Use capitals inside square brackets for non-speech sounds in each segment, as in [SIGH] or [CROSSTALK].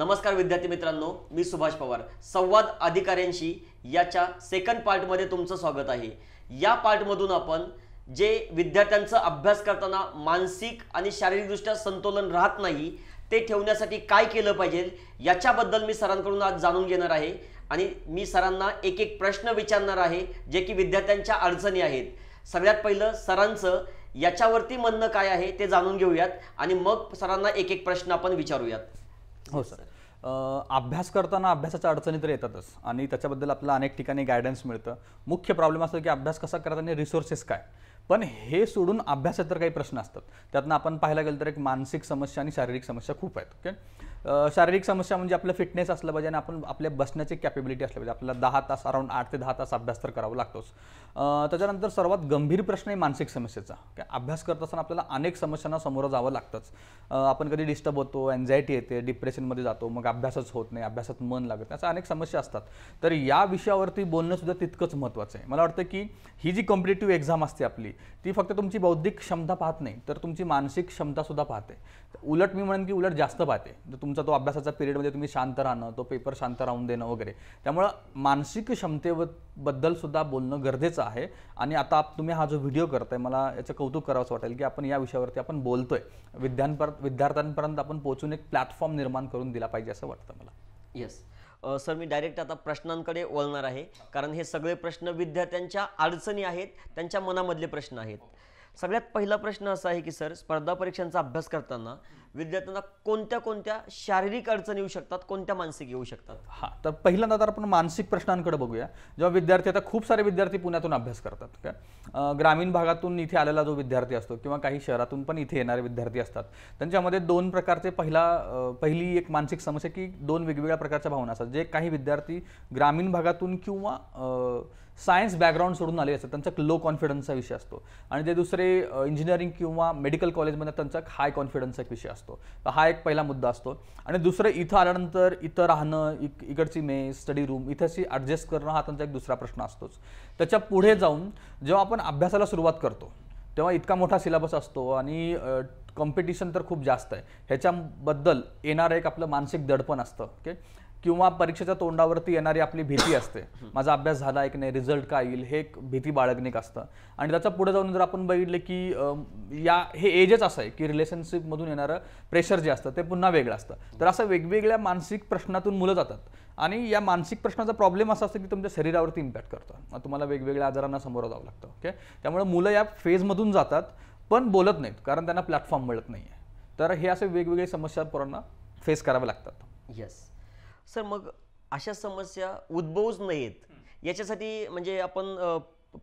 नमस्कार विद्यार्थी मित्रांनो मी सुभाष पवार संवाद अधिकाऱ्यांशी याच्या सेकंड पार्टमध्ये तुमचं स्वागत आहे या पार्टमधून आपण जे विद्यार्थ्यांचं अभ्यास करताना मानसिक आणि शारीरिकदृष्ट्या संतुलन राहत नाही ते ठेवण्यासाठी काय केलं पाहिजे याच्याबद्दल मी सरांकडून आज जाणून घेणार आहे आणि मी सरांना एक एक प्रश्न विचारणार आहे जे की विद्यार्थ्यांच्या अडचणी आहेत सगळ्यात पहिलं सरांचं याच्यावरती म्हणणं काय आहे ते जाणून घेऊयात आणि मग सरांना एक एक प्रश्न आपण विचारूयात हो सर अभ्यास करताना अभ्यासाच्या अडचणी तर येतातच आणि त्याच्याबद्दल आपल्याला अनेक ठिकाणी गायडन्स मिळतं मुख्य प्रॉब्लेम असतो की अभ्यास कसा करायचा आणि रिसोर्सेस काय पण हे सोडून अभ्यासात तर काही प्रश्न असतात त्यातनं आपण पाहायला गेलं तर एक मानसिक समस्या आणि शारीरिक समस्या खूप आहेत ओके शारीरिक समस्या म्हणजे आपलं फिटनेस असलं पाहिजे आणि आपण आपल्या बसण्याची कॅपेबिलिटी असली पाहिजे आपल्याला दहा तास अराउंड आठ ते दहा तास अभ्यास तर करावा लागतोच त्याच्यानंतर सर्वात गंभीर प्रश्न आहे मानसिक समस्येचा अभ्यास करत असताना आपल्याला अनेक समस्यांना समोरं जावं लागतंच आपण कधी डिस्टर्ब होतो अँझायटी येते डिप्रेशनमध्ये जातो मग अभ्यासच होत नाही अभ्यासात मन लागत नाही अशा अनेक समस्या असतात तर या विषयावरती बोलणंसुद्धा तितकंच महत्त्वाचं आहे मला वाटतं की ही जी कॉम्पिटेटिव्ह एक्झाम असते आपली ती फक्त तुमची बौद्धिक क्षमता पाहत नाही तर तुमची मानसिक क्षमतासुद्धा पाहते उलट मी म्हणेन की उलट जास्त पाहते तुमचा तो अभ्यासाचा पिरियडमध्ये तुम्ही शांत राहणं तो पेपर शांत राहून देणं वगैरे त्यामुळं मानसिक सुद्धा बोलणं गरजेचं आहे आणि आता तुम्ही हा जो व्हिडिओ करताय मला याचं कौतुक करावंसं वाटेल की आपण या विषयावरती आपण बोलतोय विद्यांपर्यंत विद्यार्थ्यांपर्यंत आपण पोहोचून एक प्लॅटफॉर्म निर्माण करून दिला पाहिजे असं वाटतं मला येस सर मी डायरेक्ट आता प्रश्नांकडे वळणार आहे कारण हे सगळे प्रश्न विद्यार्थ्यांच्या अडचणी आहेत त्यांच्या मनामधले प्रश्न आहेत सगळ्यात पहिला प्रश्न असा आहे की सर स्पर्धा परीक्षांचा अभ्यास करताना विद्यार्थ्यांना कोणत्या कोणत्या शारीरिक अडचणी येऊ शकतात कोणत्या मानसिक येऊ शकतात हा तर पहिल्यांदा तर आपण मानसिक प्रश्नांकडे बघूया जेव्हा विद्यार्थी आता खूप सारे विद्यार्थी पुण्यातून अभ्यास करतात ग्रामीण भागातून इथे आलेला जो विद्यार्थी असतो किंवा काही शहरातून पण इथे येणारे विद्यार्थी असतात त्यांच्यामध्ये दोन प्रकारचे पहिला पहिली एक मानसिक समस्या की दोन वेगवेगळ्या प्रकारच्या भावना असतात जे काही विद्यार्थी ग्रामीण भागातून किंवा सायन्स बॅकग्राऊंड सोडून आले असतात त्यांचा लो कॉन्फिडन्सचा विषय असतो आणि ते दुसरे इंजिनिअरिंग किंवा मेडिकल कॉलेजमध्ये त्यांचा हाय कॉन्फिडन्सचा एक विषय असतो तर हा एक पहिला मुद्दा असतो आणि दुसरं इथं आल्यानंतर इथं राहणं इकडची मे स्टडी रूम इथंशी ॲडजस्ट करणं हा त्यांचा एक दुसरा प्रश्न असतोच त्याच्या पुढे जाऊन जेव्हा आपण अभ्यासाला सुरुवात करतो तेव्हा इतका मोठा सिलेबस असतो आणि कॉम्पिटिशन तर खूप जास्त आहे ह्याच्याबद्दल येणारं एक आपलं मानसिक दडपण असतं ओके किंवा परीक्षेच्या तोंडावरती येणारी आपली भीती असते माझा अभ्यास झाला की नाही रिझल्ट काय येईल हे एक भीती बाळगणे एक असतं आणि त्याचा पुढे जाऊन जर आपण बघितलं की या हे एजच असं आहे की रिलेशनशिपमधून येणारं प्रेशर जे असतं ते पुन्हा वेगळं असतं तर असं वेगवेगळ्या मानसिक प्रश्नातून मुलं जातात आणि या मानसिक प्रश्नाचा प्रॉब्लेम असा असतो की तुमच्या शरीरावरती इम्पॅक्ट करतो तुम्हाला वेगवेगळ्या आजारांना समोर जावं लागतं ओके त्यामुळे मुलं या फेजमधून जातात पण बोलत नाहीत कारण त्यांना प्लॅटफॉर्म मिळत नाही आहे तर हे असे वेगवेगळे समस्या पोरांना फेस कराव्या लागतात येस सर मग अशा समस्या उद्भवूच नाहीत याच्यासाठी म्हणजे आपण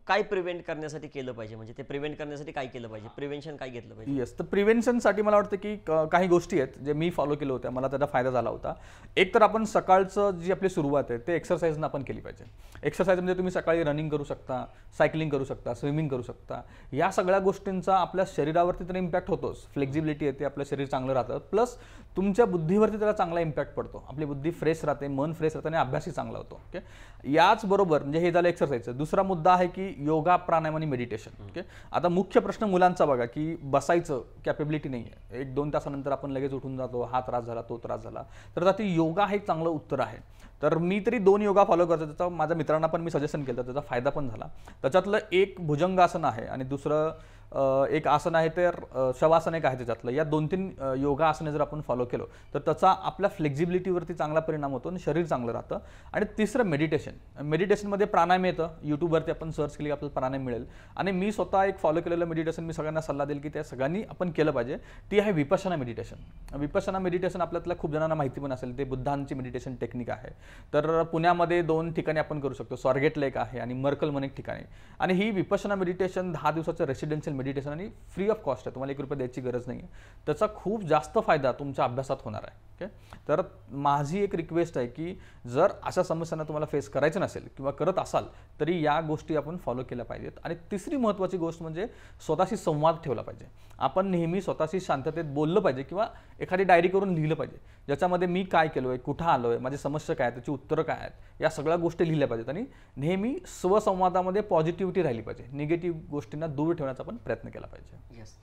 काय प्रिव्हेंट करण्यासाठी केलं पाहिजे म्हणजे ते प्रिव्हेंट करण्यासाठी काय केलं पाहिजे प्रिव्हेन्शन काय घेतलं पाहिजे येस तर प्रिव्हेन्शनसाठी मला वाटतं की काही गोष्टी आहेत जे मी फॉलो केलं होत्या मला त्याचा फायदा झाला होता एक तर आपण सकाळचं जी आपली सुरुवात आहे ते एक्सरसाइजनं आपण केली पाहिजे एक्सरसाइज म्हणजे तुम्ही सकाळी रनिंग करू शकता सायकलिंग करू शकता स्विमिंग करू शकता या सगळ्या गोष्टींचा आपल्या शरीरावरती तर इम्पॅक्ट होतोच फ्लेक्झिबिलिटी येते आपलं शरीर चांगलं राहतं प्लस तुमच्या बुद्धीवरती त्याला चांगला इम्पॅक्ट पडतो आपली बुद्धी फ्रेश राहते मन फ्रेश राहते आणि अभ्यासही चांगला होतो ओके याचबरोबर म्हणजे हे झालं एक्सरसाइजचं दुसरा मुद्दा आहे की योगा प्राणायाम आणि मेडिटेशन ओके आता मुख्य प्रश्न मुलांचा बघा की बसायचं कॅपेबिलिटी नाही आहे एक दोन तासानंतर आपण लगेच उठून जातो हा त्रास झाला तो त्रास झाला तर आता योगा हे चांगलं उत्तर आहे तर मी तरी दोन योगा फॉलो करतो त्याचा माझ्या मित्रांना पण मी सजेशन केलं त्याचा फायदा पण झाला त्याच्यातलं एक भुजंगासन आहे आणि दुसरं एक आसन आहे तर शवासन एक आहे त्याच्यातलं या दोन तीन योगासने जर आपण फॉलो केलं तर त्याचा आपल्या फ्लेक्झिबिलिटीवरती चांगला परिणाम होतो आणि शरीर चांगलं राहतं आणि तिसरं मेडिटेशन मेडिटेशनमध्ये प्राणायाम येतं यूट्यूबवरती आपण सर्च केली आपल्याला प्राणायाम मिळेल आणि मी स्वतः एक फॉलो केलेलं मेडिटेशन मी सगळ्यांना सल्ला देईल की त्या सगळ्यांनी आपण केलं पाहिजे ती आहे विपशना मेडिटेशन विपशना मेडिटेशन आपल्यातल्या खूप जणांना माहिती पण असेल ते बुद्धांची मेडिटेशन टेक्निक आहे तर पुण्यामध्ये दोन ठिकाणी आपण करू शकतो स्वारगेट लेक आहे आणि मर्कल म्हणून एक ठिकाणी आणि ही विपशना मेडिटेशन दहा दिवसाचं रेसिडेन्शियल मेडिटेशन आणि फ्री ऑफ कॉस्ट आहे तुम्हाला एक रुपया द्यायची गरज नाही आहे त्याचा खूप जास्त फायदा तुमच्या अभ्यासात होणार आहे ओके तर माझी एक रिक्वेस्ट आहे की जर अशा समस्यांना तुम्हाला फेस करायचं नसेल किंवा करत असाल तरी या गोष्टी आपण फॉलो केल्या पाहिजेत आणि तिसरी महत्त्वाची गोष्ट म्हणजे स्वतःशी संवाद ठेवला पाहिजे आपण नेहमी स्वतःशी शांततेत बोललं पाहिजे किंवा एखादी डायरी करून लिहिलं पाहिजे ज्याच्यामध्ये मी काय केलो आहे कुठं आलो आहे माझी समस्या काय आहे त्याची उत्तरं काय आहेत या सगळ्या गोष्टी लिहिल्या पाहिजेत आणि नेहमी स्वसंवादामध्ये पॉझिटिव्हिटी राहिली पाहिजे निगेटिव्ह गोष्टींना दूर ठेवण्याचा पण प्रयत्न केला पाहिजे येस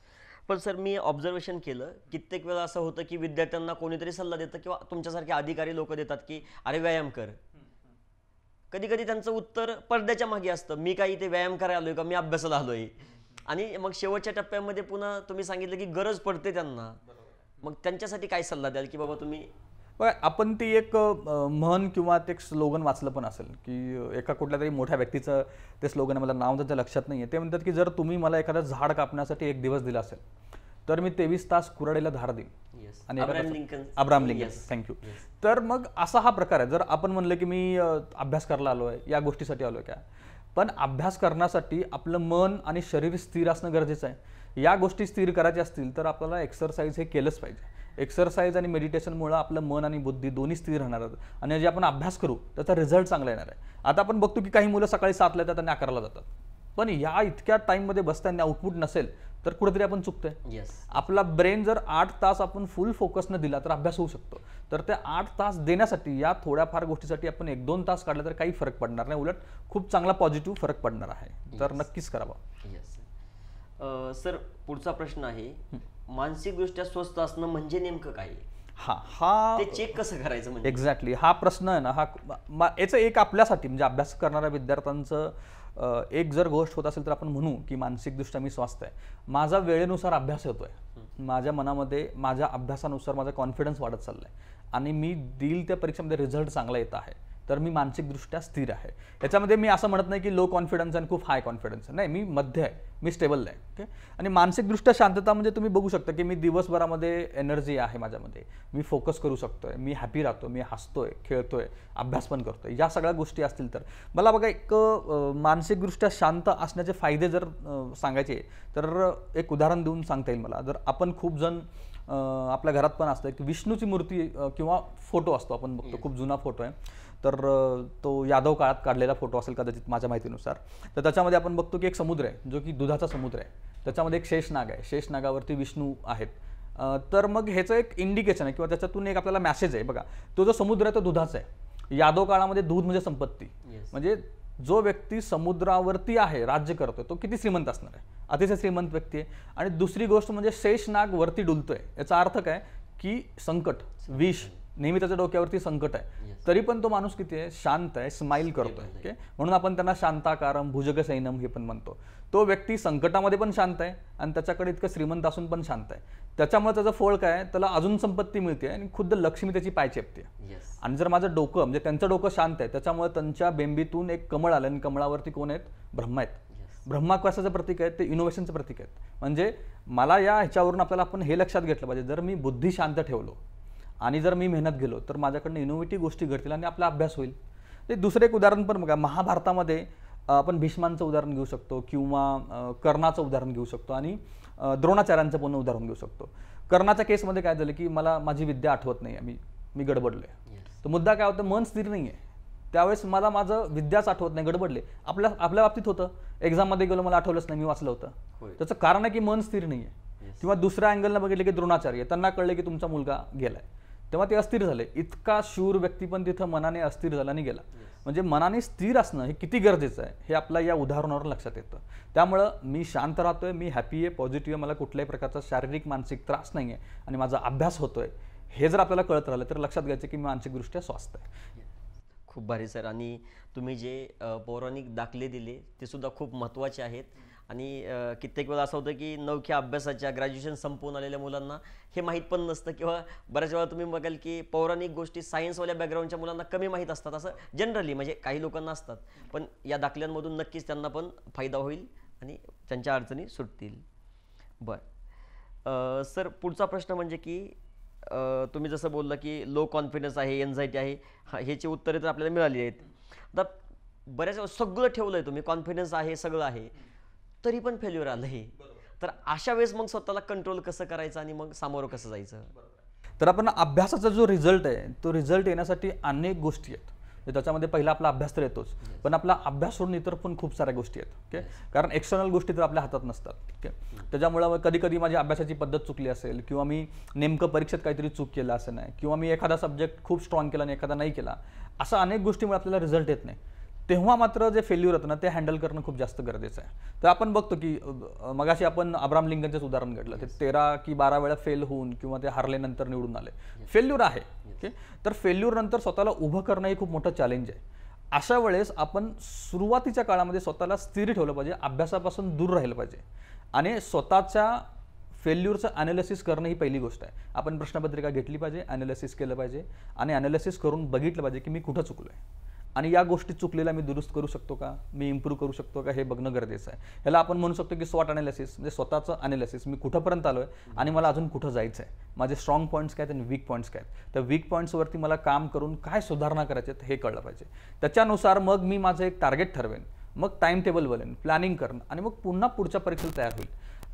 पण सर मी ऑब्झर्वेशन केलं कित्येक वेळा असं होतं की विद्यार्थ्यांना कोणीतरी सल्ला देतं किंवा तुमच्यासारखे अधिकारी लोक देतात की अरे व्यायाम कर कधी कधी त्यांचं उत्तर पडद्याच्या मागे असतं मी काही इथे व्यायाम करायला आलोय का मी अभ्यासाला आलोय आणि मग शेवटच्या टप्प्यामध्ये पुन्हा तुम्ही सांगितलं की गरज पडते त्यांना मग त्यांच्यासाठी काय सल्ला द्याल की बाबा तुम्ही बघा आपण ती एक म्हण किंवा ते स्लोगन वाचलं पण असेल की एका कुठल्या तरी मोठ्या व्यक्तीचं ते स्लोगन मला नाव त्याच्या लक्षात नाही आहे ते म्हणतात की जर तुम्ही मला एखादं झाड कापण्यासाठी एक दिवस दिला असेल तर मी तेवीस तास कुराडेला धार देईन आणि अब्राम लिंकन थँक्यू तर मग असा हा प्रकार आहे जर आपण म्हणलं की मी अभ्यास करायला आलो या गोष्टीसाठी आलो आहे का पण अभ्यास करण्यासाठी आपलं मन आणि शरीर स्थिर असणं गरजेचं आहे या गोष्टी स्थिर करायच्या असतील तर आपल्याला एक्सरसाइज हे केलंच पाहिजे एक्सरसाइज आणि मेडिटेशनमुळं आपलं मन आणि बुद्धी दोन्ही स्थिर राहणार आहेत आणि जे आपण अभ्यास करू त्याचा रिझल्ट चांगला येणार आहे आता आपण बघतो की काही मुलं सकाळी सातला येतात आणि अकराला जातात पण या इतक्या टाईममध्ये बसताना आउटपुट नसेल तर कुठेतरी आपण चुकतोय yes. आपला ब्रेन जर आठ तास आपण फुल न दिला तर अभ्यास होऊ शकतो तर ते आठ तास देण्यासाठी या थोड्याफार गोष्टीसाठी आपण एक दोन तास काढला तर काही फरक पडणार नाही उलट खूप चांगला पॉझिटिव्ह फरक पडणार आहे yes. तर नक्कीच करावा yes. सर पुढचा प्रश्न आहे मानसिकदृष्ट्या स्वस्थ असणं म्हणजे नेमकं काय हा हा ते चेक कसं करायचं म्हणजे एक्झॅक्टली हा प्रश्न आहे ना हा याचं एक आपल्यासाठी म्हणजे अभ्यास करणाऱ्या विद्यार्थ्यांचं एक जर गोष्ट होत असेल तर आपण म्हणू की मानसिकदृष्ट्या मी स्वस्थ आहे माझा वेळेनुसार अभ्यास येतोय माझ्या मनामध्ये माझ्या अभ्यासानुसार माझा कॉन्फिडन्स वाढत चाललाय आणि मी दिल त्या परीक्षेमध्ये रिझल्ट चांगला येत आहे तर मी मानसिकदृष्ट्या स्थिर आहे याच्यामध्ये मी असं म्हणत नाही की लो कॉन्फिडन्स आणि खूप हाय कॉन्फिडन्स नाही मी मध्य आहे मी स्टेबल आहे ओके आणि मानसिकदृष्ट्या शांतता म्हणजे तुम्ही बघू शकता की मी दिवसभरामध्ये एनर्जी आहे माझ्यामध्ये मी फोकस करू शकतो आहे मी हॅपी राहतो मी हसतोय खेळतोय अभ्यास पण करतो आहे या सगळ्या गोष्टी असतील तर मला बघा एक मानसिकदृष्ट्या शांत असण्याचे फायदे जर सांगायचे तर एक उदाहरण देऊन सांगता येईल मला जर आपण खूप जण आपल्या घरात पण असतं की विष्णूची मूर्ती किंवा फोटो असतो आपण बघतो खूप जुना फोटो आहे तर तो यादव काळात काढलेला फोटो असेल कदाचित माझ्या माहितीनुसार तर त्याच्यामध्ये आपण बघतो की एक समुद्र आहे जो की दुधाचा समुद्र आहे त्याच्यामध्ये एक शेषनाग आहे शेषनागावरती विष्णू आहेत तर मग ह्याचं एक इंडिकेशन आहे किंवा त्याच्यातून एक आपल्याला मॅसेज आहे बघा तो जो समुद्र आहे तो दुधाचा आहे यादव काळामध्ये दूध म्हणजे संपत्ती म्हणजे जो व्यक्ती समुद्रावरती आहे राज्य करतोय तो किती श्रीमंत असणार आहे अतिशय श्रीमंत व्यक्ती आहे आणि दुसरी गोष्ट म्हणजे शेषनाग वरती डुलतोय याचा अर्थ काय की संकट विष नेहमी त्याच्या डोक्यावरती संकट आहे तरी पण तो माणूस किती आहे शांत आहे स्माईल करतोय ओके म्हणून आपण त्यांना शांताकारम भुजगसैनम हे पण म्हणतो तो व्यक्ती संकटामध्ये पण शांत आहे आणि त्याच्याकडे इतकं श्रीमंत असून पण शांत आहे त्याच्यामुळे त्याचं फळ काय त्याला अजून संपत्ती मिळते आणि खुद्द लक्ष्मी त्याची पाय चेपते आणि जर माझं डोकं म्हणजे त्यांचं डोकं शांत आहे त्याच्यामुळे त्यांच्या बेंबीतून एक कमळ आलं आणि कमळावरती कोण आहेत ब्रह्मा आहेत ब्रह्मा प्रतीक आहे ते इनोव्हेशनचं प्रतीक आहेत म्हणजे मला या ह्याच्यावरून आपल्याला आपण हे लक्षात घेतलं पाहिजे जर मी बुद्धी शांत ठेवलो आणि जर मी मेहनत गेलो तर माझ्याकडनं इनोव्हेटिव्ह गोष्टी घडतील आणि आपला अभ्यास होईल ते दुसरं एक उदाहरण पण बघा महाभारतामध्ये आपण भीष्मांचं उदाहरण घेऊ शकतो किंवा कर्णाचं उदाहरण घेऊ शकतो आणि द्रोणाचार्यांचं पण उदाहरण घेऊ शकतो कर्णाच्या केसमध्ये काय झालं की मला माझी विद्या आठवत नाही मी मी गडबडलो तर मुद्दा काय होता मन स्थिर नाही आहे त्यावेळेस मला माझं विद्याच आठवत नाही गडबडले आपल्या आपल्या बाबतीत होतं एक्झाममध्ये गेलो मला आठवलंच नाही मी वाचलं होतं त्याचं कारण आहे की मन स्थिर नाही आहे किंवा दुसऱ्या अँगलनं बघितलं की द्रोणाचार्य त्यांना कळलं की तुमचा मुलगा गेलाय तेव्हा ते अस्थिर झाले इतका शूर व्यक्ती पण तिथं मनाने अस्थिर झाला आणि गेला म्हणजे मनाने स्थिर असणं हे किती गरजेचं आहे हे आपल्या या उदाहरणावर लक्षात येतं त्यामुळं मी शांत राहतोय मी हॅपी आहे पॉझिटिव्ह आहे मला कुठल्याही प्रकारचा शारीरिक मानसिक त्रास नाही आहे आणि माझा अभ्यास होतोय हे जर आपल्याला कळत राहिलं तर लक्षात घ्यायचं की मी मानसिकदृष्ट्या स्वास्थ्य आहे खूप भारी सर आणि तुम्ही जे पौराणिक दाखले दिले ते सुद्धा खूप महत्त्वाचे आहेत आणि कित्येक वेळा असं होतं की नवख्या अभ्यासाच्या ग्रॅज्युएशन संपवून आलेल्या मुलांना हे माहीत पण नसतं किंवा बऱ्याच वेळा तुम्ही बघाल की पौराणिक गोष्टी सायन्सवाल्या बॅकग्राऊंडच्या मुलांना कमी माहीत असतात असं जनरली म्हणजे काही लोकांना असतात पण या दाखल्यांमधून नक्कीच त्यांना पण फायदा होईल आणि त्यांच्या अडचणी सुटतील बरं सर पुढचा प्रश्न म्हणजे की तुम्ही जसं बोललं की लो कॉन्फिडन्स आहे एन्झायटी आहे ह्याची उत्तरे तर आपल्याला मिळाली आहेत आता बऱ्याच सगळं ठेवलं आहे तुम्ही कॉन्फिडन्स आहे सगळं आहे तरी पण फेल्युअर आलं हे तर अशा वेळेस मग स्वतःला कंट्रोल कसं करायचं आणि मग सामोरं कसं जायचं तर आपण अभ्यासाचा जो रिझल्ट आहे तो रिझल्ट येण्यासाठी अनेक गोष्टी आहेत म्हणजे त्याच्यामध्ये पहिला आपला अभ्यास तर येतोच पण आपला अभ्यास सोडून इतर पण खूप साऱ्या गोष्टी आहेत ओके कारण एक्सटर्नल गोष्टी तर आपल्या हातात नसतात ओके त्याच्यामुळं कधी कधी माझी अभ्यासाची पद्धत चुकली असेल किंवा मी नेमकं परीक्षेत काहीतरी चूक केलं असं नाही किंवा मी एखादा सब्जेक्ट खूप स्ट्रॉंग केला आणि एखादा नाही केला असं अनेक गोष्टीमुळे आपल्याला रिझल्ट येत नाही तेव्हा मात्र जे फेल्युअर होतं ना ते हँडल करणं खूप जास्त गरजेचं आहे तर आपण बघतो की मगाशी आपण अब्राम लिंकनचंच उदाहरण घडलं ते तेरा की बारा वेळा फेल होऊन किंवा ते हारल्यानंतर निवडून आले फेल्युअर आहे ओके तर फेल्युअर नंतर स्वतःला उभं करणं हे खूप मोठं चॅलेंज आहे अशा वेळेस आपण सुरुवातीच्या काळामध्ये स्वतःला स्थिर ठेवलं पाहिजे अभ्यासापासून दूर राहिलं पाहिजे आणि स्वतःच्या फेल्युअरचं ॲनालिसिस करणं ही पहिली गोष्ट आहे आपण प्रश्नपत्रिका घेतली पाहिजे ॲनालिसिस केलं पाहिजे आणि ॲनालिसिस करून बघितलं पाहिजे की मी कुठं चुकलो आहे आणि या गोष्टी चुकलेल्या मी दुरुस्त करू शकतो का मी इम्प्रूव्ह करू शकतो का हे बघणं गरजेचं आहे ह्याला आपण म्हणू शकतो की स्वॉट अनालिसिस म्हणजे स्वतःचं अनालिसिस मी कुठंपर्यंत आलो आहे आणि मला अजून कुठं जायचं आहे माझे स्ट्रॉंग पॉईंट्स काय आहेत आणि वीक पॉईंट्स काय आहेत तर वीक पॉईंट्सवरती मला काम करून काय सुधारणा आहेत हे कळलं पाहिजे त्याच्यानुसार मग मी माझं एक टार्गेट ठरवेन मग टाईम टेबल बनेन प्लॅनिंग करेन आणि मग पुन्हा पुढच्या परीक्षेला तयार होईल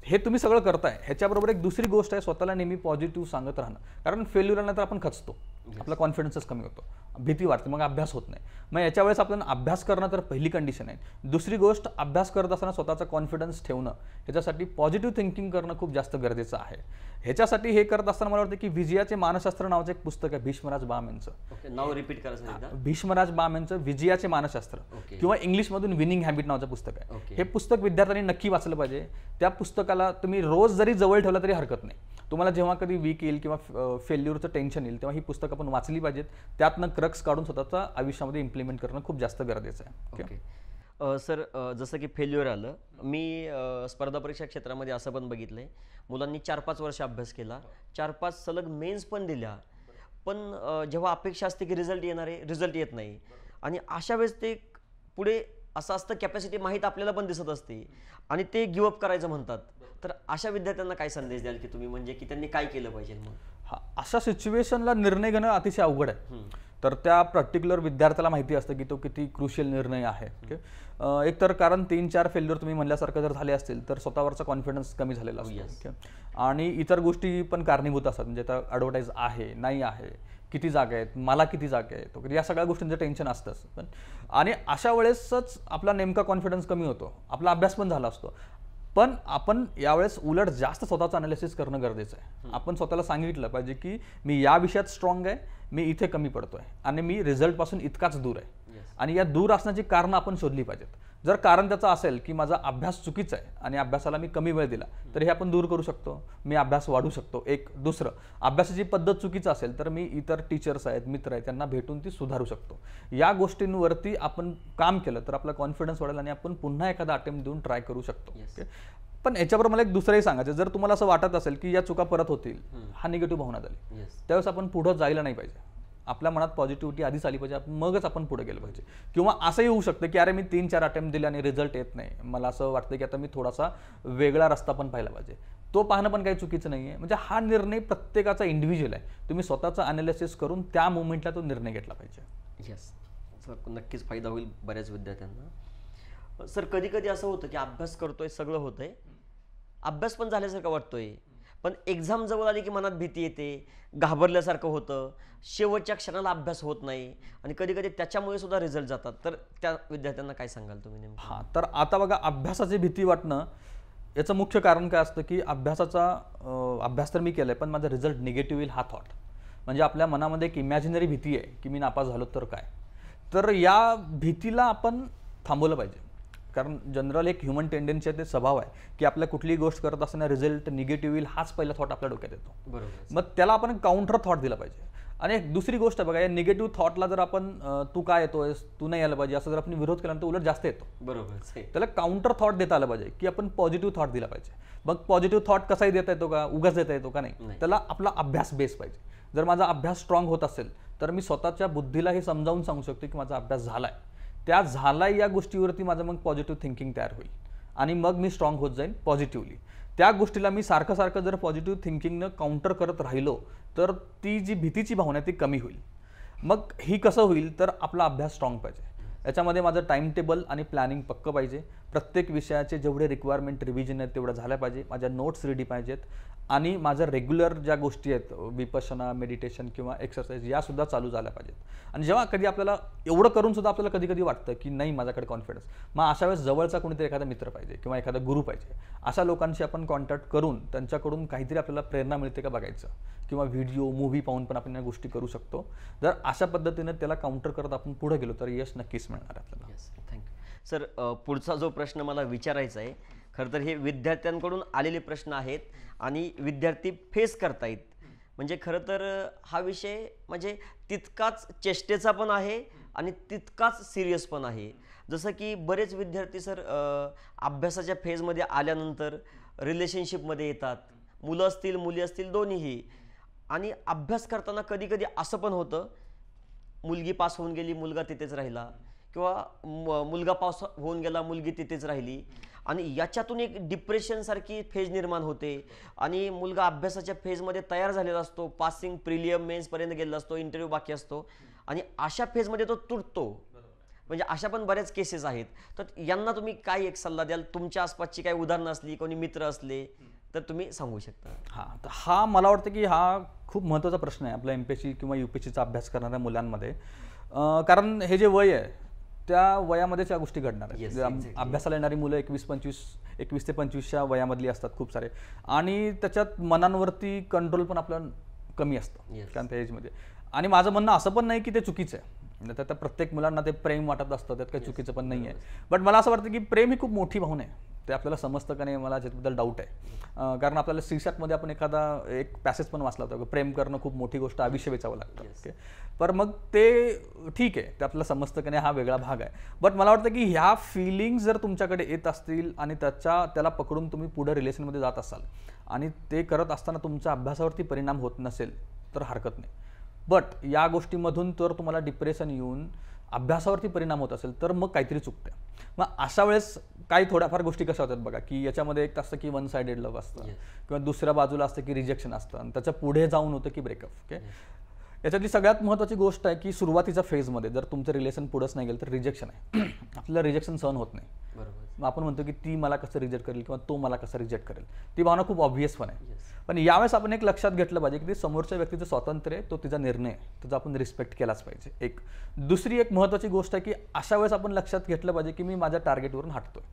हे तुम्ही सगळं करताय ह्याच्याबरोबर एक दुसरी गोष्ट आहे स्वतःला नेहमी पॉझिटिव्ह सांगत राहणं कारण फेल्युअर तर आपण खचतो म्हणजे आपला कॉन्फिडन्सच कमी होतो भीती वाटते मग अभ्यास होत नाही मग याच्या वेळेस आपण अभ्यास करणं तर पहिली कंडिशन आहे दुसरी गोष्ट अभ्यास करत असताना स्वतःचा कॉन्फिडन्स ठेवणं ह्याच्यासाठी पॉझिटिव्ह थिंकिंग करणं खूप जास्त गरजेचं आहे ह्याच्यासाठी हे करत असताना मला वाटतं की विजयाचे मानसशास्त्र नावाचं एक पुस्तक आहे भीष्मराज बाम यांचं नाव रिपीट करायचं भीष्मराज बाम यांचं विजयाचे मानसशास्त्र किंवा इंग्लिशमधून विनिंग हॅबिट नावाचं पुस्तक आहे हे पुस्तक विद्यार्थ्यांनी नक्की वाचलं पाहिजे त्या पुस्तकाला तुम्ही रोज जरी जवळ ठेवला तरी हरकत नाही तुम्हाला जेव्हा कधी वीक येईल किंवा फेल्युअरचं टेन्शन येईल तेव्हा ही पुस्तक आपण वाचली पाहिजेत त्यातनं क्रक्स काढून स्वतःचा आयुष्यामध्ये इम्प्लिमेंट करणं खूप जास्त गरजेचं आहे ओके सर जसं की फेल्युअर आलं मी स्पर्धा परीक्षा क्षेत्रामध्ये असं पण बघितलंय मुलांनी चार पाच वर्ष अभ्यास केला चार पाच सलग मेन्स पण दिल्या पण जेव्हा अपेक्षा असते की रिझल्ट येणार आहे रिझल्ट येत नाही आणि अशा वेळेस ते पुढे असं असतं कॅपॅसिटी माहीत आपल्याला पण दिसत असते आणि ते अप करायचं म्हणतात तर अशा विद्यार्थ्यांना काय संदेश द्याल की तुम्ही म्हणजे की त्यांनी काय केलं पाहिजे मग अशा सिच्युएशनला निर्णय घेणं अतिशय अवघड आहे तर त्या पर्टिक्युलर विद्यार्थ्याला माहिती असतं की तो किती क्रुशियल निर्णय आहे ओके एक तर कारण तीन चार फेल्युअर तुम्ही म्हणल्यासारखं जर झाले असतील तर स्वतःवरचा कॉन्फिडन्स कमी झालेला oh, असतो आणि इतर गोष्टी पण कारणीभूत असतात म्हणजे आता ॲडव्हर्टाईज आहे नाही आहे किती जागा आहेत मला किती जागा आहेत वगैरे या सगळ्या गोष्टींचं टेन्शन असतंच पण आणि अशा वेळेसच आपला नेमका कॉन्फिडन्स कमी होतो आपला अभ्यास पण झाला असतो पण आपण यावेळेस उलट जास्त स्वतःचं अनालिसिस करणं गरजेचं आहे आपण स्वतःला सांगितलं पाहिजे की मी या विषयात स्ट्रॉंग आहे मी इथे कमी पडतोय आणि मी रिझल्टपासून इतकाच दूर आहे आणि या दूर असण्याची कारणं आपण शोधली पाहिजेत जर कारण त्याचं असेल की माझा अभ्यास चुकीचा आहे आणि अभ्यासाला मी कमी वेळ दिला तर हे आपण दूर करू शकतो मी अभ्यास वाढू शकतो एक दुसरं अभ्यासाची पद्धत चुकीचं असेल तर मी इतर टीचर्स आहेत मित्र आहेत त्यांना भेटून ती सुधारू शकतो या गोष्टींवरती आपण काम केलं तर आपला कॉन्फिडन्स वाढेल आणि आपण पुन्हा एखादा अटेम्प्ट देऊन ट्राय करू शकतो ओके पण याच्यावर मला एक दुसरंही सांगायचं जर तुम्हाला असं वाटत असेल की या चुका परत होतील हा निगेटिव्ह भावना झाली त्यावेळेस आपण पुढं जायला नाही पाहिजे आपल्या मनात पॉझिटिव्हिटी आधीच आली पाहिजे मगच आपण पुढे गेलं पाहिजे किंवा असंही होऊ शकतं की अरे मी तीन चार अटेम्प्ट दिले आणि रिझल्ट येत नाही मला असं वाटतं की आता मी थोडासा वेगळा रस्ता पण पाहिला पाहिजे तो पाहणं पण काही चुकीचं नाही आहे म्हणजे हा निर्णय प्रत्येकाचा इंडिव्हिज्युअल आहे तुम्ही स्वतःचा अनालिसिस करून त्या मुवमेंटला तो निर्णय घेतला पाहिजे येस सर नक्कीच फायदा होईल बऱ्याच विद्यार्थ्यांना सर कधी कधी असं होतं की अभ्यास करतोय सगळं होतंय अभ्यास पण झाल्यासारखं वाटतोय पण एक्झाम जवळ आली की मनात भीती येते घाबरल्यासारखं होतं शेवटच्या क्षणाला अभ्यास होत नाही आणि कधी कधी त्याच्यामुळे सुद्धा रिझल्ट जातात तर त्या विद्यार्थ्यांना काय सांगाल तुम्ही नेमकं हां तर आता बघा अभ्यासाची भीती वाटणं याचं मुख्य कारण काय असतं की अभ्यासाचा अभ्यास तर मी केला आहे पण माझा रिझल्ट निगेटिव्ह येईल हा थॉट म्हणजे आपल्या मनामध्ये एक इमॅजिनरी भीती आहे की मी नापास झालो तर काय तर या भीतीला आपण थांबवलं पाहिजे कारण जनरल एक ह्युमन टेंडन्सी ते स्वभाव आहे की आपल्या कुठलीही गोष्ट करत असताना रिझल्ट निगेटिव्ह येईल हाच पहिला थॉट आपल्या डोक्यात येतो बरोबर मग त्याला आपण काउंटर थॉट दिला पाहिजे आणि एक दुसरी गोष्ट बघा या निगेटिव्ह थॉटला जर आपण तू काय येतोय तू नाही यायला पाहिजे असं जर आपण विरोध केला तर उलट जास्त येतो बरोबर त्याला काउंटर थॉट देता आलं पाहिजे की आपण पॉझिटिव्ह थॉट दिला पाहिजे मग पॉझिटिव्ह थॉट कसाही देता येतो का उगाच देता येतो का नाही त्याला आपला अभ्यास बेस पाहिजे जर माझा अभ्यास स्ट्रॉंग होत असेल तर मी स्वतःच्या बुद्धीला हे समजावून सांगू शकतो की माझा अभ्यास झाला आहे त्या झाला या गोष्टीवरती माझं मग पॉझिटिव्ह थिंकिंग तयार होईल आणि मग मी स्ट्रॉंग होत जाईन पॉझिटिव्हली त्या गोष्टीला मी सारखं सारखं जर पॉझिटिव्ह थिंकिंगनं काउंटर करत राहिलो तर ती जी भीतीची भावना ती कमी होईल मग ही कसं होईल तर आपला अभ्यास स्ट्रॉंग पाहिजे याच्यामध्ये माझं टाईम टेबल आणि प्लॅनिंग पक्कं पाहिजे प्रत्येक विषयाचे जेवढे रिक्वायरमेंट रिव्हिजन आहेत तेवढं झालं पाहिजे माझ्या नोट्स रेडी पाहिजेत आणि माझं रेग्युलर ज्या गोष्टी आहेत विपशना मेडिटेशन किंवा एक्सरसाइज यासुद्धा चालू झाल्या पाहिजेत आणि जेव्हा कधी आपल्याला एवढं करून सुद्धा आपल्याला कधी कधी वाटतं की नाही माझ्याकडे कॉन्फिडन्स मग अशा वेळेस जवळचा कोणीतरी एखादा मित्र पाहिजे किंवा एखादा गुरु पाहिजे अशा लोकांशी आपण कॉन्टॅक्ट करून त्यांच्याकडून काहीतरी आपल्याला प्रेरणा मिळते का बघायचं किंवा व्हिडिओ मूव्ही पाहून पण आपण या गोष्टी करू शकतो जर अशा पद्धतीने त्याला काउंटर करत आपण पुढे गेलो तर यश नक्कीच मिळणार आपल्याला थँक्यू सर पुढचा जो प्रश्न मला विचारायचा आहे खरं तर हे विद्यार्थ्यांकडून आलेले प्रश्न आहेत आणि विद्यार्थी फेस करतायत म्हणजे खरं तर हा विषय म्हणजे तितकाच चेष्टेचा पण आहे आणि तितकाच सिरियस पण आहे जसं की बरेच विद्यार्थी सर अभ्यासाच्या फेजमध्ये आल्यानंतर रिलेशनशिपमध्ये येतात मुलं असतील मुली असतील दोन्हीही आणि अभ्यास करताना कधी कधी असं पण होतं मुलगी पास होऊन गेली मुलगा तिथेच राहिला किंवा मुलगा पास होऊन गेला मुलगी तिथेच राहिली आणि याच्यातून एक डिप्रेशनसारखी फेज निर्माण होते आणि मुलगा अभ्यासाच्या फेजमध्ये तयार झालेला असतो पासिंग प्रिलियम मेन्सपर्यंत गेलेला असतो इंटरव्ह्यू बाकी असतो आणि अशा फेजमध्ये तो तुटतो म्हणजे अशा पण बऱ्याच केसेस आहेत तर यांना तुम्ही काय एक सल्ला द्याल तुमच्या आसपासची काही उदाहरणं असली कोणी मित्र असले तर तुम्ही सांगू शकता हां तर हा मला वाटतं की हा खूप महत्त्वाचा प्रश्न आहे आपल्या एम पी एस सी किंवा यू पी एस सीचा अभ्यास करणाऱ्या मुलांमध्ये कारण हे जे वय आहे त्या वयामध्ये या गोष्टी घडणार आहेत अभ्यासाला येणारी मुलं एकवीस पंचवीस एकवीस ते पंचवीसच्या वयामधली असतात खूप सारे आणि त्याच्यात मनांवरती कंट्रोल पण आपलं कमी असतं कारण त्या एजमध्ये आणि माझं म्हणणं असं पण नाही की ते चुकीचं आहे नाहीतर म्हणजे त्या प्रत्येक मुलांना ते प्रेम वाटत असतं त्यात काही चुकीचं पण नाही आहे बट मला असं वाटतं की प्रेम ही खूप मोठी भावना आहे ते आपल्याला समजतं का नाही मला याच्याबद्दल डाऊट आहे कारण आपल्याला सीसॅटमध्ये आपण एखादा एक पॅसेज पण वाचला होता प्रेम करणं खूप मोठी गोष्ट आयुष्य वेचावं लागतं ओके पर मग ते ठीक आहे ते आपल्याला समजतं नाही हा वेगळा भाग आहे बट मला वाटतं की ह्या फिलिंग जर तुमच्याकडे येत असतील आणि त्याच्या त्याला पकडून तुम्ही पुढे रिलेशनमध्ये जात असाल आणि ते करत असताना तुमच्या अभ्यासावरती परिणाम होत नसेल तर हरकत नाही बट या गोष्टीमधून तर तुम्हाला डिप्रेशन येऊन अभ्यासावरती परिणाम होत असेल तर मग काहीतरी चुकतं मग अशा वेळेस काही थोड्याफार गोष्टी कशा होतात बघा की याच्यामध्ये एक असतं की वन सायडेड लव्ह असतं किंवा दुसऱ्या बाजूला असतं की रिजेक्शन असतं आणि त्याच्या पुढे जाऊन होतं की ब्रेकअप ओके याच्यातली सगळ्यात महत्वाची गोष्ट आहे की सुरुवातीच्या फेजमध्ये जर तुमचं रिलेशन पुढंच नाही गेलं तर रिजेक्शन आहे [CLEARS THROAT] आपल्याला रिजेक्शन सहन होत नाही बरोबर मग आपण म्हणतो की ती मला कसं रिजेक्ट करेल किंवा तो मला कसं रिजेक्ट करेल ती भावना खूप ऑब्व्हियस पण आहे पण यावेळेस आपण एक लक्षात घेतलं पाहिजे की ती समोरच्या व्यक्तीचं स्वातंत्र्य आहे तो तिचा निर्णय त्याचा आपण रिस्पेक्ट केलाच पाहिजे एक दुसरी एक महत्त्वाची गोष्ट आहे की अशा वेळेस आपण लक्षात घेतलं पाहिजे की मी माझ्या टार्गेटवरून हटतोय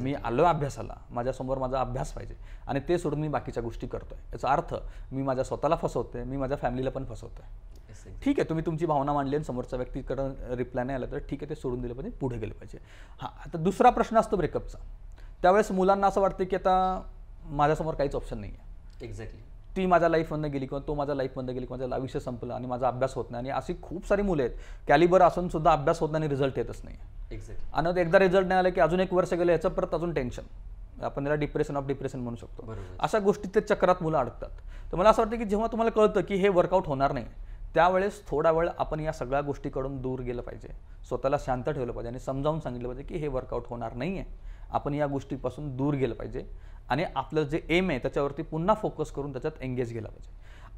मी आलो अभ्यासाला माझ्यासमोर माझा अभ्यास पाहिजे आणि ते सोडून मी बाकीच्या गोष्टी करतोय याचा अर्थ मी माझ्या स्वतःला फसवतोय मी माझ्या फॅमिलीला पण फसवतोय आहे ठीक आहे तुम्ही तुमची भावना मांडली आणि समोरच्या व्यक्तीकडं रिप्लाय नाही आला तर ठीक आहे ते सोडून दिलं पाहिजे पुढे गेलं पाहिजे हां आता दुसरा प्रश्न असतो ब्रेकअपचा त्यावेळेस मुलांना असं वाटतं की आता माझ्यासमोर काहीच ऑप्शन नाही आहे एक्झॅक्टली ती माझ्या लाईफमधनं गेली किंवा तो माझा लाईफमधनं गेली किंवा माझं आयुष्य संपलं आणि माझा अभ्यास होत नाही आणि अशी खूप सारी मुलं आहेत कॅलिबर असून सुद्धा अभ्यास होत नाही आणि रिझल्ट येतच नाही एक्झॅक्टली आणि एकदा रिझल्ट नाही आला की अजून एक वर्ष गेलं याचं परत अजून टेन्शन आपण त्याला डिप्रेशन ऑफ डिप्रेशन म्हणू शकतो अशा गोष्टी ते चक्रात मुलं अडकतात तर मला असं वाटतं की जेव्हा तुम्हाला कळतं की हे वर्कआउट होणार नाही त्यावेळेस थोडा वेळ आपण या सगळ्या गोष्टीकडून दूर गेलं पाहिजे स्वतःला शांत ठेवलं पाहिजे आणि समजावून सांगितलं पाहिजे की हे वर्कआउट होणार नाही आहे आपण या गोष्टीपासून दूर गेलं पाहिजे आणि आपलं जे एम आहे त्याच्यावरती पुन्हा फोकस करून त्याच्यात एंगेज गेला पाहिजे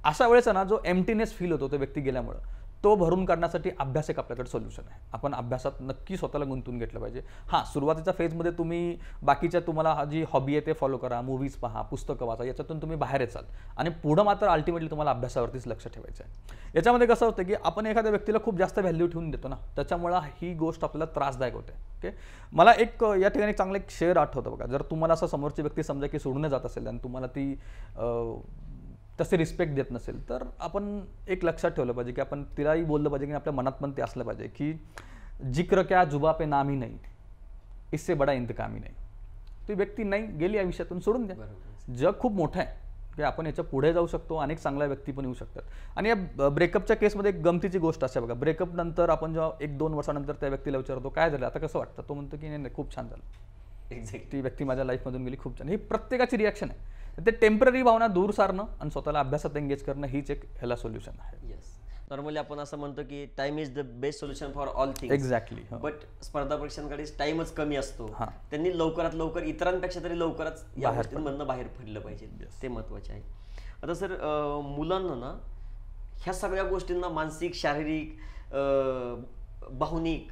अशा वेळेस ना जो एमटीनेस फील होतो तो व्यक्ती गेल्यामुळं तो भरून काढण्यासाठी अभ्यास एक आपल्याकडे सोल्युशन आहे आपण अभ्यासात नक्की स्वतःला गुंतून घेतलं पाहिजे हां सुरुवातीच्या फेजमध्ये तुम्ही बाकीच्या तुम्हाला जी हॉबी आहे ते फॉलो करा मूवीज पहा पुस्तकं वाचा याच्यातून तुम्ही बाहेर येचाल आणि पुढं मात्र अल्टिमेटली तुम्हाला अभ्यासावरतीच लक्ष ठेवायचं आहे याच्यामध्ये कसं होतं की आपण एखाद्या व्यक्तीला खूप जास्त व्हॅल्यू ठेवून देतो ना त्याच्यामुळं ही गोष्ट आपल्याला त्रासदायक होते ओके मला एक या ठिकाणी चांगलं एक शेअर आठवतं बघा जर तुम्हाला असं समोरची व्यक्ती समजा की सोडून जात असेल आणि तुम्हाला ती तसे रिस्पेक्ट देत नसेल तर आपण एक लक्षात ठेवलं पाहिजे की आपण तिलाही बोललं पाहिजे की आपल्या मनात पण ते असलं पाहिजे की जिक्र क्या जुबा पे नामी नाही इससे बडा इंतकामी नाही ती व्यक्ती नाही गेली आयुष्यातून सोडून द्या जग खूप मोठं आहे की आपण याच्या पुढे जाऊ शकतो अनेक चांगल्या व्यक्ती पण येऊ शकतात आणि या ब्रेकअपच्या केसमध्ये एक गमतीची गोष्ट असते बघा ब्रेकअप नंतर आपण जेव्हा एक दोन वर्षानंतर त्या व्यक्तीला विचारतो काय झालं आता कसं वाटतं तो म्हणतो की नाही नाही खूप छान झालं एक्झॅक्ट ती व्यक्ती माझ्या लाईफमधून गेली खूप छान ही प्रत्येकाची रिॲक्शन आहे तर ते टेम्पररी भावना दूर सारणं आणि स्वतःला अभ्यासात एंगेज करणं हीच एक ह्याला सोल्युशन आहे येस नॉर्मली आपण असं म्हणतो की time is the best solution for all thing exactly but स्पर्धा परीक्षांकडे टाइमच कमी असतो त्यांनी लवकरात लवकर इतरांपेक्षा तरी लवकरच या गोष्टींमधनं बाहेर पडलं पाहिजे ते महत्वाचे आहे आता सर मुलांना ना ह्या सगळ्या गोष्टींना मानसिक शारीरिक भावनिक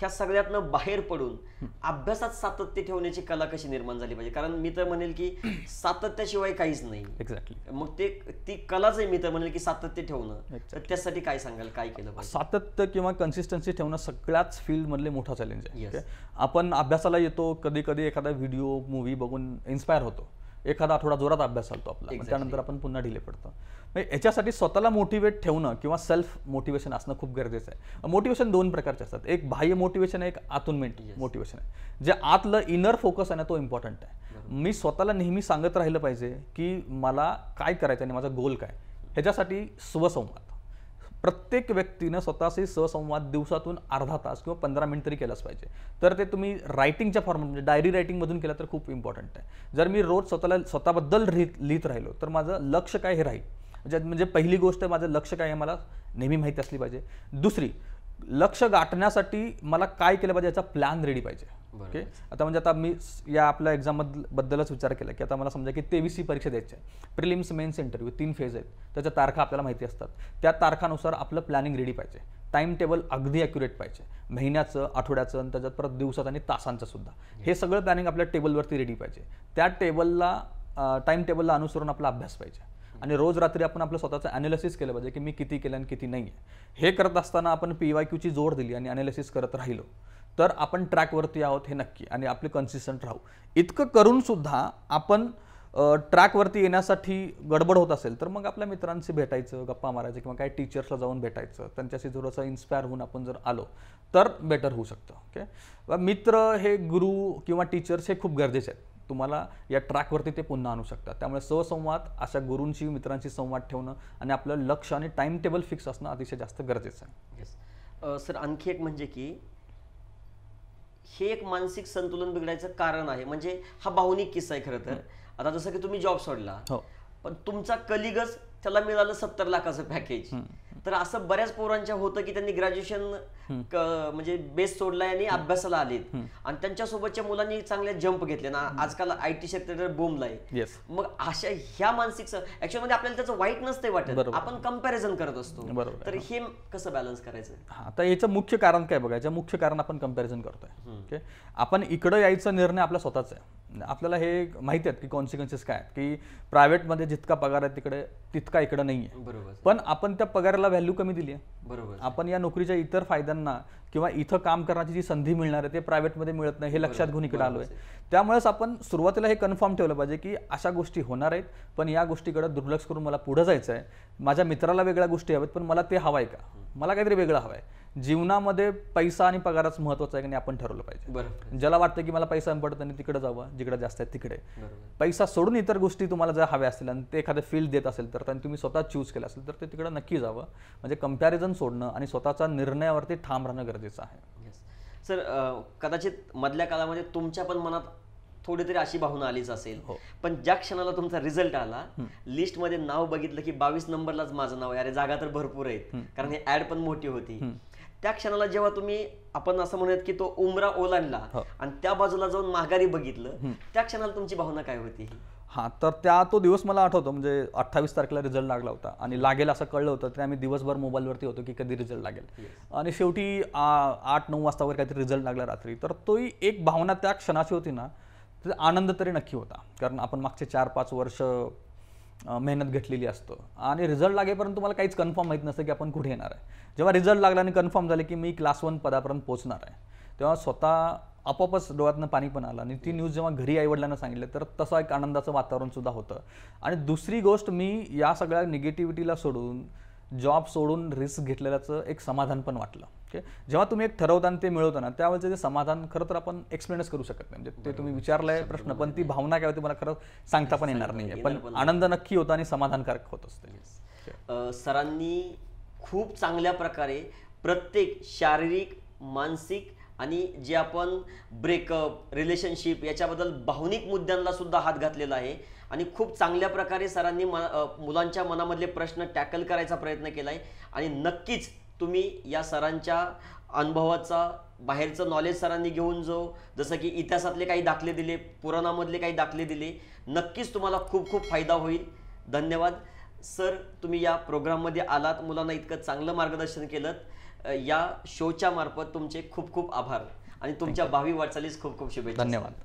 ह्या सगळ्यातनं बाहेर पडून अभ्यासात सातत्य ठेवण्याची कला कशी निर्माण झाली पाहिजे कारण मी तर म्हणेल की सातत्याशिवाय काहीच नाही एक्झॅक्टली मग ते ती कलाच आहे मी तर म्हणेल की सातत्य ठेवणं तर त्यासाठी काय सांगाल काय केलं सातत्य किंवा कन्सिस्टन्सी ठेवणं सगळ्याच फील्डमधले मोठा चॅलेंज आहे आपण अभ्यासाला येतो कधी कधी एखादा व्हिडिओ मूवी बघून इन्स्पायर होतो एखादा आठवडा जोरात अभ्यास चालतो आपला त्यानंतर आपण पुन्हा ढिले पडतो म्हणजे याच्यासाठी स्वतःला मोटिवेट ठेवणं किंवा सेल्फ मोटिवेशन असणं खूप गरजेचं आहे मोटिवेशन दोन प्रकारचे असतात एक बाह्य मोटिवेशन आहे एक आतून मेंट मोटिवेशन आहे जे आतलं इनर फोकस आहे ना तो इम्पॉर्टंट आहे मी स्वतःला नेहमी सांगत राहिलं पाहिजे की मला काय करायचं आणि माझा गोल काय ह्याच्यासाठी स्वसंवाद प्रत्येक व्यक्तीनं स्वतःशी सहसंवाद दिवसातून अर्धा तास किंवा पंधरा मिनिट तरी केलाच पाहिजे तर ते तुम्ही रायटिंगच्या फॉर्म म्हणजे डायरी रायटिंगमधून केलं तर खूप इम्पॉर्टंट आहे जर मी रोज स्वतःला स्वतःबद्दल लिहित लिहित राहिलो तर माझं लक्ष काय हे राहील म्हणजे म्हणजे पहिली गोष्ट माझं लक्ष काय हे मला नेहमी माहिती असली पाहिजे दुसरी लक्ष गाठण्यासाठी मला काय केलं पाहिजे याचा प्लॅन रेडी पाहिजे ओके आता म्हणजे आता मी या आपल्या एक्झाम बद्दलच विचार केला की आता मला समजा की तेवीस ही परीक्षा द्यायची आहे प्रिलिम्स मेन्स इंटरव्ह्यू तीन फेज आहेत त्याच्या तारखा आपल्याला माहिती असतात त्या तारखानुसार आपलं प्लॅनिंग रेडी पाहिजे टाइम टेबल अगदी अॅक्युरेट पाहिजे महिन्याचं आठवड्याचं आणि त्याच्यात परत दिवसाचं आणि तासांचं सुद्धा हे सगळं प्लॅनिंग आपल्या टेबलवरती रेडी पाहिजे त्या टेबलला टाइम टेबलला अनुसरून आपला अभ्यास पाहिजे आणि रोज रात्री आपण आपलं स्वतःचं अॅनालिसिस केलं पाहिजे की मी किती केलं आणि किती नाही आहे हे करत असताना आपण पी वाय क्यूची जोड दिली आणि अॅनालिसिस करत राहिलो तर आपण ट्रॅकवरती आहोत हे नक्की आणि आपले कन्सिस्टंट राहू इतकं करूनसुद्धा आपण ट्रॅकवरती येण्यासाठी गडबड होत असेल तर मग आपल्या मित्रांशी भेटायचं गप्पा मारायचं किंवा काही टीचर्सला जाऊन भेटायचं त्यांच्याशी थोडंसं इन्स्पायर होऊन आपण जर आलो तर बेटर होऊ शकतं ओके मित्र हे गुरु किंवा टीचर्स हे खूप गरजेचे आहेत तुम्हाला या ट्रॅकवरती ते पुन्हा आणू शकतात त्यामुळे सहसंवाद अशा गुरूंशी मित्रांशी संवाद ठेवणं आणि आपलं लक्ष आणि टाईम टेबल फिक्स असणं अतिशय जास्त गरजेचं आहे सर आणखी एक म्हणजे की हे एक मानसिक संतुलन बिघडायचं कारण आहे म्हणजे हा भावनिक किस्सा आहे खरं तर आता जसं की तुम्ही जॉब सोडला हो. पण तुमचा कलिगच त्याला मिळालं सत्तर लाखाचं पॅकेज तर असं बऱ्याच पोरांच्या होतं की त्यांनी ग्रॅज्युएशन म्हणजे बेस सोडलाय आणि अभ्यासाला आलेत आणि त्यांच्यासोबतच्या मुलांनी चांगले जंप घेतले ना आजकाल आय टी सेक्टर बोमलाय मग अशा ह्या मानसिक मध्ये आपल्याला त्याचं वाईट नसते वाटत आपण कम्पॅरिझन करत असतो तर हे कसं बॅलन्स करायचं आता याचं मुख्य कारण काय बघा मुख्य कारण आपण कम्पॅरिझन करतोय आपण इकडे यायचा निर्णय आपला स्वतःचा आहे आपल्याला हे माहिती आहेत की कॉन्सिक्वेन्सेस काय की प्रायव्हेटमध्ये जितका पगार आहे तिकडे तितका इकडे नाही आहे बरोबर पण आपण त्या पगाराला व्हॅल्यू कमी दिली आहे बरोबर आपण या नोकरीच्या इतर फायद्यांना किंवा इथं काम करण्याची जी संधी मिळणार आहे ते प्रायव्हेटमध्ये मिळत नाही हे लक्षात घेऊन इकडे आलो आहे त्यामुळेच आपण सुरुवातीला हे कन्फर्म ठेवलं पाहिजे की अशा गोष्टी होणार आहेत पण या गोष्टीकडे दुर्लक्ष करून मला पुढं जायचं आहे माझ्या मित्राला वेगळ्या गोष्टी हव्यात पण मला ते हवं आहे का मला काहीतरी वेगळं हवं आहे जीवनामध्ये पैसा आणि पगारच महत्वाचा आहे की आपण ठरवलं पाहिजे ज्याला वाटतं की मला पैसा इम्पॉर्टंट आणि तिकडे जावं जिकडे जास्त आहे तिकडे पैसा सोडून इतर गोष्टी तुम्हाला जर हव्या असतील आणि ते एखादं फील्ड देत असेल तर तुम्ही स्वतः चूज केलं असेल तर ते तिकडे नक्की जावं म्हणजे कम्पॅरिझन सोडणं आणि स्वतःचा निर्णयावरती ठाम राहणं गरजेचं आहे सर कदाचित मधल्या काळामध्ये तुमच्या पण मनात थोडी तरी अशी भावना आलीच असेल हो। पण ज्या क्षणाला तुमचा रिझल्ट आला लिस्ट मध्ये नाव बघितलं की बावीस नंबरलाच माझं नाव आहे अरे जागा तर भरपूर आहेत कारण ही ऍड पण मोठी होती त्या क्षणाला जेव्हा तुम्ही आपण असं म्हणूयात की तो उमरा ओलांडला हो. आणि त्या बाजूला जाऊन माघारी बघितलं त्या क्षणाला तुमची भावना काय होती हा तर त्या तो दिवस मला आठवतो म्हणजे अठ्ठावीस तारखेला रिझल्ट लागला होता आणि लागेल असं कळलं होतं तर आम्ही दिवसभर मोबाईलवरती होतो की कधी रिझल्ट लागेल आणि शेवटी आठ नऊ वाजता वगैरे काहीतरी रिझल्ट लागला रात्री तर तोही एक भावना त्या क्षणाची होती ना तर आनंद तरी नक्की होता कारण आपण मागचे चार पाच वर्ष मेहनत घेतलेली असतो आणि रिझल्ट लागेपर्यंत तुम्हाला काहीच कन्फर्म माहीत नसतं की आपण कुठे येणार आहे जेव्हा रिझल्ट लागला आणि कन्फर्म झाले की मी क्लास वन पदापर्यंत पोहोचणार आहे तेव्हा स्वतः आपोआपच डोळ्यातनं पाणी पण आलं आणि ती न्यूज जेव्हा घरी आईवडिलांना सांगितलं तर तसं एक आनंदाचं वातावरणसुद्धा होतं आणि दुसरी गोष्ट मी या सगळ्या निगेटिव्हिटीला सोडून जॉब सोडून रिस्क घेतलेल्याचं एक समाधान पण वाटलं ओके जेव्हा तुम्ही एक ठरवता आणि ते मिळवताना त्यावेळेचं ते समाधान खरं तर आपण एक्सप्लेनच करू शकत नाही म्हणजे ते तुम्ही विचारलाय प्रश्न पण ती भावना काय होती मला खरं सांगता पण येणार नाही पण आनंद नक्की होता आणि समाधानकारक होत असते सरांनी खूप चांगल्या प्रकारे प्रत्येक शारीरिक मानसिक आणि जे आपण ब्रेकअप रिलेशनशिप याच्याबद्दल भावनिक मुद्द्यांना सुद्धा हात घातलेला आहे आणि खूप चांगल्या प्रकारे सरांनी मुलांच्या मनामधले प्रश्न टॅकल करायचा प्रयत्न केला आहे आणि नक्कीच तुम्ही या सरांच्या अनुभवाचा बाहेरचं नॉलेज सरांनी घेऊन जाऊ जसं की इतिहासातले काही दाखले दिले पुराणामधले काही दाखले दिले नक्कीच तुम्हाला खूप खूप फायदा होईल धन्यवाद सर तुम्ही या प्रोग्राममध्ये आलात मुलांना इतकं चांगलं मार्गदर्शन केलं या शोच्या मार्फत तुमचे खूप खूप आभार आणि तुमच्या भावी वाटचालीस खूप खूप शुभेच्छा धन्यवाद